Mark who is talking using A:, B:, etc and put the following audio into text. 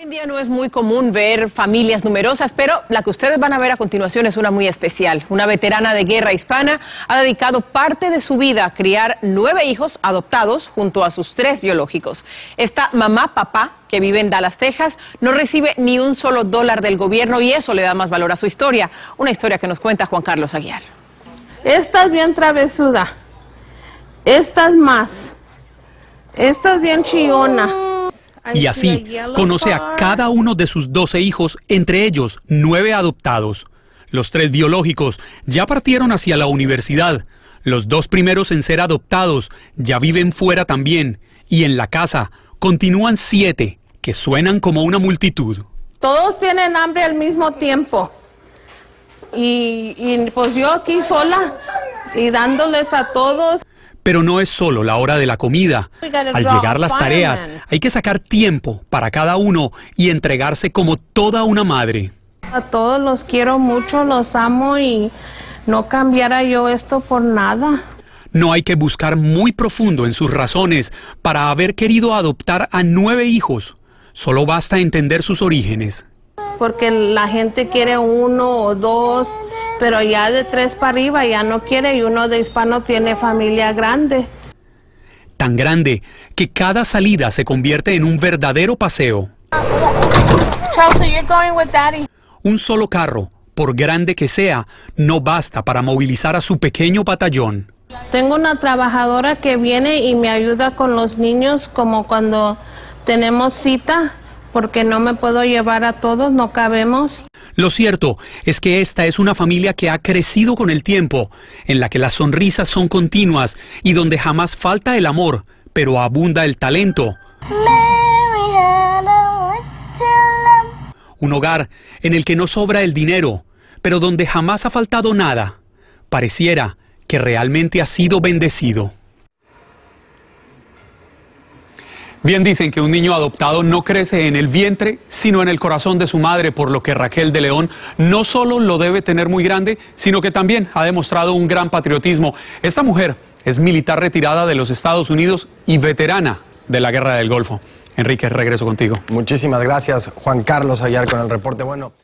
A: Hoy en día no es muy común ver familias numerosas, pero la que ustedes van a ver a continuación es una muy especial. Una veterana de guerra hispana ha dedicado parte de su vida a criar nueve hijos adoptados junto a sus tres biológicos. Esta mamá, papá, que vive en Dallas, Texas, no recibe ni un solo dólar del gobierno y eso le da más valor a su historia. Una historia que nos cuenta Juan Carlos Aguiar. Esta bien travesuda. Esta más. Esta bien chillona.
B: Y así conoce a cada uno de sus doce hijos, entre ellos nueve adoptados. Los tres biológicos ya partieron hacia la universidad. Los dos primeros en ser adoptados ya viven fuera también. Y en la casa continúan siete, que suenan como una multitud.
A: Todos tienen hambre al mismo tiempo. y pues yo aquí sola y dándoles a todos.
B: Pero no es solo la hora de la comida. Al llegar las tareas, hay que sacar tiempo para cada uno y entregarse como toda una madre.
A: A todos los quiero mucho, los amo y no cambiara yo esto por nada.
B: No hay que buscar muy profundo en sus razones para haber querido adoptar a nueve hijos. Solo basta entender sus orígenes.
A: Porque la gente quiere uno o dos pero ya de tres para arriba ya no quiere y uno de hispano tiene familia grande.
B: Tan grande que cada salida se convierte en un verdadero paseo. Un solo carro, por grande que sea, no basta para movilizar a su pequeño batallón.
A: Tengo una trabajadora que viene y me ayuda con los niños como cuando tenemos cita porque no me puedo llevar a todos, no cabemos.
B: Lo cierto es que esta es una familia que ha crecido con el tiempo, en la que las sonrisas son continuas y donde jamás falta el amor, pero abunda el talento. Un hogar en el que no sobra el dinero, pero donde jamás ha faltado nada. Pareciera que realmente ha sido bendecido. Bien dicen que un niño adoptado no crece en el vientre, sino en el corazón de su madre, por lo que Raquel de León no solo lo debe tener muy grande, sino que también ha demostrado un gran patriotismo. Esta mujer es militar retirada de los Estados Unidos y veterana de la Guerra del Golfo. Enrique, regreso contigo. Muchísimas gracias, Juan Carlos Ayar, con el reporte. Bueno.